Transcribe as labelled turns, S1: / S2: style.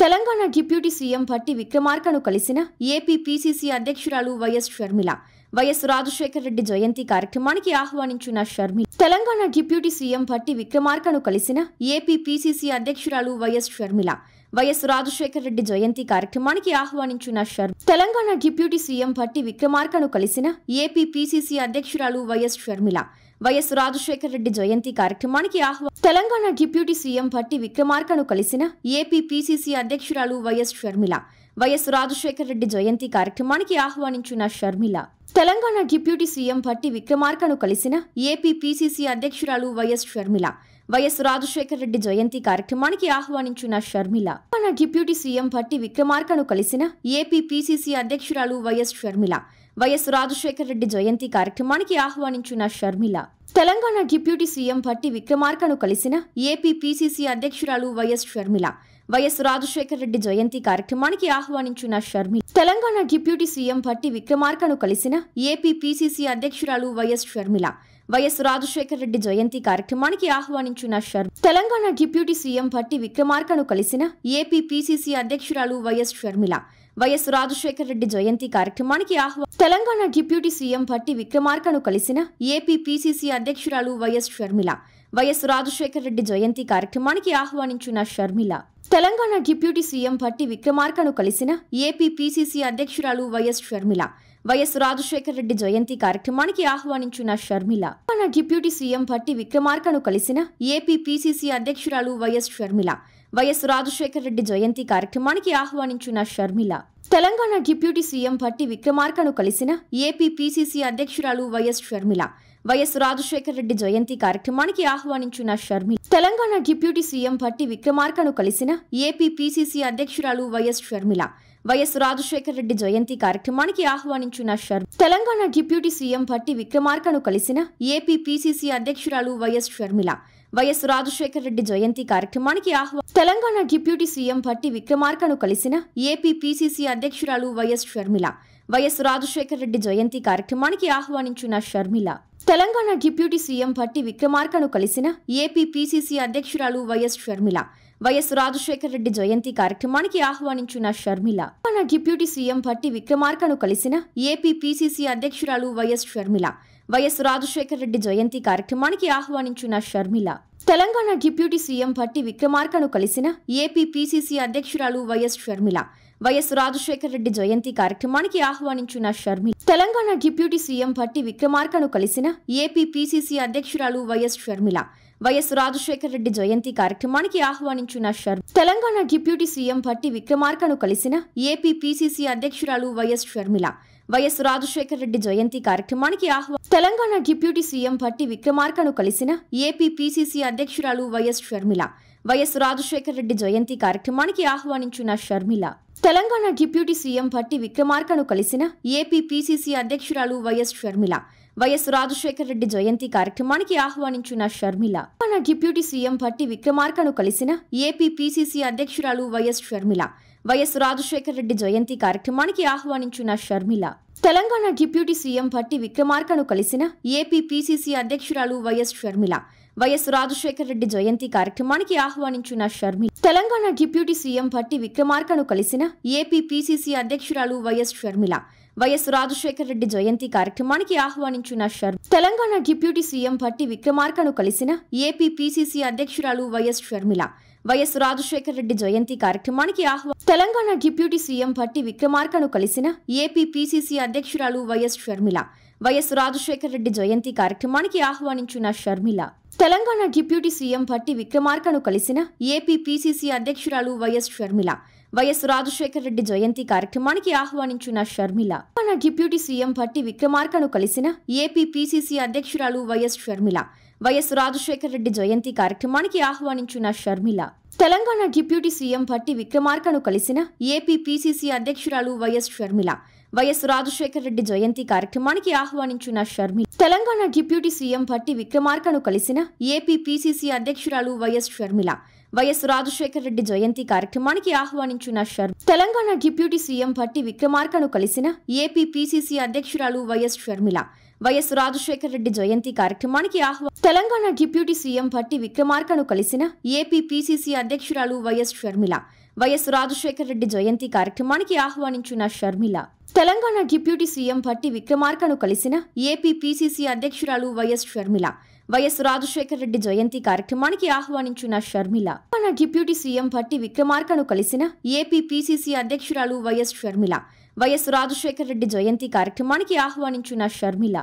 S1: Telangana deputy CM Bhatti విక్రమార్కను కలిసిన AP PCC అధ్యక్షురాలు వైఎస్ షర్మిల వైఎస్ రాజశేఖర రెడ్డి జయంతి కార్యక్రమానికి ఆహ్వానించిన షర్మి తెలంగాణ డిప్యూటీ సీఎం పట్టి విక్రమార్కను కలిసిన ఏపీ పిసిసి అధ్యక్షురాలు వైఎస్ షర్మిల వైఎస్ రాజశేఖర రెడ్డి జయంతి కార్యక్రమానికి ఆహ్వానించిన షర్మి తెలంగాణ డిప్యూటీ సీఎం పట్టి విక్రమార్కను కలిసిన ఏపీ పిసిసి అధ్యక్షురాలు వైఎస్ షర్మిల వైఎస్ రాజశేఖర రెడ్డి జయంతి కార్యక్రమానికి ఆహ్వా తెలంగాణ డిప్యూటీ సీఎం పట్టి విక్రమార్కను కలిసిన ఏపీ పిసిసి అధ్యక్షురాలు వైఎస్ షర్మిల వైఎస్ రాజశేఖర రెడ్డి జయంతి కార్యక్రమానికి ఆహ్వానించిన షర్మిల తెలంగాణ డిప్యూటీ సీఎం పట్టి విక్రమార్కను కలిసిన ఏపీ పిసిసి అధ్యక్షురాలు వైఎస్ షర్మిల వైఎస్ రాజశేఖర రెడ్డి జయంతి కార్యక్రమానికి ఆహ్వానించిన షర్మిల తెలంగాణ డిప్యూటీ సీఎం పట్టి విక్రమార్కను కలిసిన ఏపీ పిసిసి అధ్యక్షురాలు వైఎస్ షర్మిల వైఎస్ రాజశేఖర రెడ్డి జయంతి కార్యక్రమానికి ఆహ్వానించిన షర్మిల తెలంగాణ డిప్యూటీ సీఎం పట్టి విక్రమార్కను కలిసిన ఏపీ పిసిసి అధ్యక్షురాలు వైఎస్ షర్మిల వైఎస్ రాజశేఖర రెడ్డి జయంతి కార్యక్రమానికి ఆహ్వానించిన షర్మి తెలంగాణ డిప్యూటీ సీఎం పట్టి విక్రమార్కను కలిసిన ఏపీ పిసిసి అధ్యక్షురాలు వైఎస్ షర్మిల వైఎస్ రాజశేఖర రెడ్డి జయంతి కార్యక్రమానికి ఆహ్వానించిన షర్మ తెలంగాణ డిప్యూటీ సీఎం పట్టి విక్రమార్కను కలిసిన ఏపీ పిసిసి అధ్యక్షురాలు వైఎస్ షర్మిల వైఎస్ రాజశేఖర రెడ్డి జయంతి కార్యక్రమానికి ఆహ్వాన తెలంగాణ డిప్యూటీ సీఎం పట్టి విక్రమార్కను కలిసిన ఏపీ పిసిసి అధ్యక్షురాలు వైఎస్ షర్మిల వైఎస్ రాజశేఖర రెడ్డి జయంతి కార్యక్రమానికి ఆహ్వానించిన షర్మిల తెలంగాణ డిప్యూటీ సీఎం భట్టి విక్రమార్కను కలిసిన ఏపీ పీసీసీ అధ్యక్షురాలు వైఎస్ షర్మిల వైఎస్ రాజశేఖర రెడ్డి జయంతి కార్యక్రమానికి ఆహ్వానించిన షర్మిల తెలంగాణ డిప్యూటీ సీఎం భట్టి విక్రమార్కను కలిసిన ఏపీ పీసీసీ అధ్యక్షురాలు వైఎస్ షర్మిల వైఎస్ రాజశేఖర రెడ్డి జయంతి కార్యక్రమానికి ఆహ్వానించిన షర్మిల తెలంగాణ డిప్యూటీ సీఎం భట్టి విక్రమార్కను కలిసిన ఏపీ పీసీసీ అధ్యక్షురాలు వైఎస్ షర్మిల వైఎస్ రాజశేఖర రెడ్డి జయంతి కార్యక్రమానికి ఆహ్వానించిన షర్మి తెలంగాణ డిప్యూటీ సీఎం భట్టి విక్రమార్కను కలిసిన ఏపీ పీసీసీ అధ్యక్షురాలు వైఎస్ షర్మిల వైఎస్ రాజశేఖర రెడ్డి జయంతి కార్యక్రమానికి ఆహ్వానించిన షర్మ తెలంగాణ డిప్యూటీ సీఎం భట్టి విక్రమార్కను కలిసిన ఏపీ పీసీసీ అధ్యక్షురాలు వైఎస్ షర్మిల వైఎస్ రాజశేఖర రెడ్డి జయంతి కార్యక్రమానికి ఆహ్వానం తెలంగాణ డిప్యూటీ సీఎం పట్టి విక్రమార్కను కలిసిన ఏపీ పిసిసి అధ్యక్షురాలు వైఎస్ షర్మిల వైఎస్ రాజశేఖర రెడ్డి జయంతి కార్యక్రమానికి ఆహ్వానించిన షర్మిల తెలంగాణ డిప్యూటీ సీఎం పట్టి విక్రమార్కను కలిసిన ఏపీ పిసిసి అధ్యక్షురాలు వైఎస్ షర్మిల వైఎస్ రాజశేఖర రెడ్డి జయంతి కార్యక్రమానికి ఆహ్వానించిన షర్మిల తెలంగాణ డిప్యూటీ సీఎం పట్టి విక్రమార్కను కలిసిన ఏపీ పిసిసి అధ్యక్షురాలు వైఎస్ షర్మిల వైఎస్ రాజశేఖర రెడ్డి జయంతి కార్యక్రమానికి ఆహ్వానించిన షర్మిల తెలంగాణ డిప్యూటీ సీఎం భట్టి విక్రమార్కను కలిసిన ఏపీ పీసీసీ అధ్యక్షురాలు వైఎస్ షర్మిల వైఎస్ రాజశేఖర రెడ్డి జయంతి కార్యక్రమానికి ఆహ్వానించిన షర్మిల తెలంగాణ డిప్యూటీ సీఎం భట్టి విక్రమార్కను కలిసిన ఏపీ పీసీసీ అధ్యక్షురాలు వైఎస్ షర్మిల వైఎస్ రాజశేఖర రెడ్డి జయంతి కార్యక్రమానికి ఆహ్వానించిన శర్మ తెలంగాణ డిప్యూటీ సీఎం భట్టి విక్రమార్కను కలిసిన ఏపీ పీసీసీ అధ్యక్షురాలు వైఎస్ షర్మిల వైఎస్ రాజశేఖర రెడ్డి జయంతి కార్యక్రమానికి ఆహ్వా తెలంగాణ డిప్యూటీ సీఎం భట్టి విక్రమార్కను కలిసిన ఏపీ పిసిసి అధ్యక్షురాలు వైఎస్ షర్మిల వైఎస్ రాజశేఖర రెడ్డి జయంతి కార్యక్రమానికి ఆహ్వానించిన షర్మిల తెలంగాణ డిప్యూటీ సీఎం భట్టి విక్రమార్కను కలిసిన ఏపీ పిసిసి అధ్యక్షురాలు వైఎస్ షర్మిల వైఎస్ రాజశేఖర రెడ్డి జయంతి కార్యక్రమానికి ఆహ్వానించిన షర్మిల తెలంగాణ డిప్యూటీ సీఎం భట్టి విక్రమార్కను కలిసిన ఏపీ పిసిసి అధ్యక్షురాలు వైఎస్ షర్మిల వైఎస్ రాజశేఖర రెడ్డి జయంతి కార్యక్రమానికి ఆహ్వానించిన షర్మిల తెలంగాణ డిప్యూటీ సీఎం భట్టి విక్రమార్కను కలిసిన ఏపీ పిసిసి అధ్యక్షురాలు వైఎస్ షర్మిల వైఎస్ రాజశేఖర రెడ్డి జయంతి కార్యక్రమానికి ఆహ్వానించిన షర్మిల తెలంగాణ డిప్యూటీ సీఎం భట్టి విక్రమార్కను కలిసిన ఏపీ పిసిసి అధ్యక్షురాలు వైఎస్ షర్మిల వైఎస్ రాజశేఖర రెడ్డి జయంతి కార్యక్రమానికి ఆహ్వానించిన షర్మి తెలంగాణ డిప్యూటీ సీఎం భట్టి విక్రమార్కను కలిసిన ఏపీ పిసిసి అధ్యక్షురాలు వైఎస్ షర్మిల వైఎస్ రాజశేఖర రెడ్డి జయంతి కార్యక్రమానికి ఆహ్వానం తెలంగాణ డిప్యూటీ సీఎం భట్టి విక్రమార్కను కలిసిన ఏపీ పిసిసి అధ్యక్షురాలు వైఎస్ షర్మిల వైఎస్ రాజశేఖర రెడ్డి జయంతి కార్యక్రమానికి ఆహ్వానించిన షర్మిల తెలంగాణ డిప్యూటీ సీఎం భట్టి విక్రమార్కను కలిసిన ఏపీ పిసిసి అధ్యక్షురాలు వైఎస్ షర్మిల వైఎస్ రాజశేఖర రెడ్డి జయంతి కార్యక్రమానికి ఆహ్వానించిన షర్మిల తెలంగాణ డిప్యూటీ సీఎం భట్టి విక్రమార్కను కలిసిన ఏపీ పిసిసి అధ్యక్షురాలు వైఎస్ షర్మిల వైఎస్ రాజశేఖర రెడ్డి జయంతి కార్యక్రమానికి ఆహ్వానించిన షర్మిల తెలంగాణ డిప్యూటీ సీఎం భట్టి విక్రమార్కను కలిసిన ఏపీ పీసీసీ అధ్యక్షురాలు వైఎస్ షర్మిల వైఎస్ రాజశేఖర రెడ్డి జయంతి కార్యక్రమానికి ఆహ్వానించిన షర్మిల తెలంగాణ డిప్యూటీ సీఎం భట్టి విక్రమార్కను కలిసిన ఏపీ పీసీసీ అధ్యక్షురాలు వైఎస్ షర్మిల వైఎస్ రాజశేఖర రెడ్డి జయంతి కార్యక్రమానికి ఆహ్వానించిన శర్మ తెలంగాణ డిప్యూటీ సీఎం భట్టి విక్రమార్కను కలిసిన ఏపీ పీసీసీ అధ్యక్షురాలు వైఎస్ షర్మిల వైఎస్ రాజశేఖర రెడ్డి జయంతి కార్యక్రమానికి ఆహ్వానం తెలంగాణ డిప్యూటీ సీఎం పట్టి విక్రమార్కను కలిసిన ఏపీ పిసిసి అధ్యక్షురాలు వైఎస్ షర్మిల వైఎస్ రాజశేఖర రెడ్డి జయంతి కార్యక్రమానికి ఆహ్వానించిన షర్మిల తెలంగాణ డిప్యూటీ సీఎం పట్టి విక్రమార్కను కలిసిన ఏపీ పిసిసి అధ్యక్షురాలు వైఎస్ షర్మిల వైఎస్ రాజశేఖర రెడ్డి జయంతి కార్యక్రమానికి ఆహ్వానించిన షర్మిల తెలంగాణ డిప్యూటీ సీఎం పట్టి విక్రమార్కను కలిసిన ఏపీ పిసిసి అధ్యక్షురాలు వైఎస్ షర్మిల వైఎస్ రాజశేఖర్ రెడ్డి జయంతి కార్యక్రమానికి ఆహ్వానించిన షర్మిల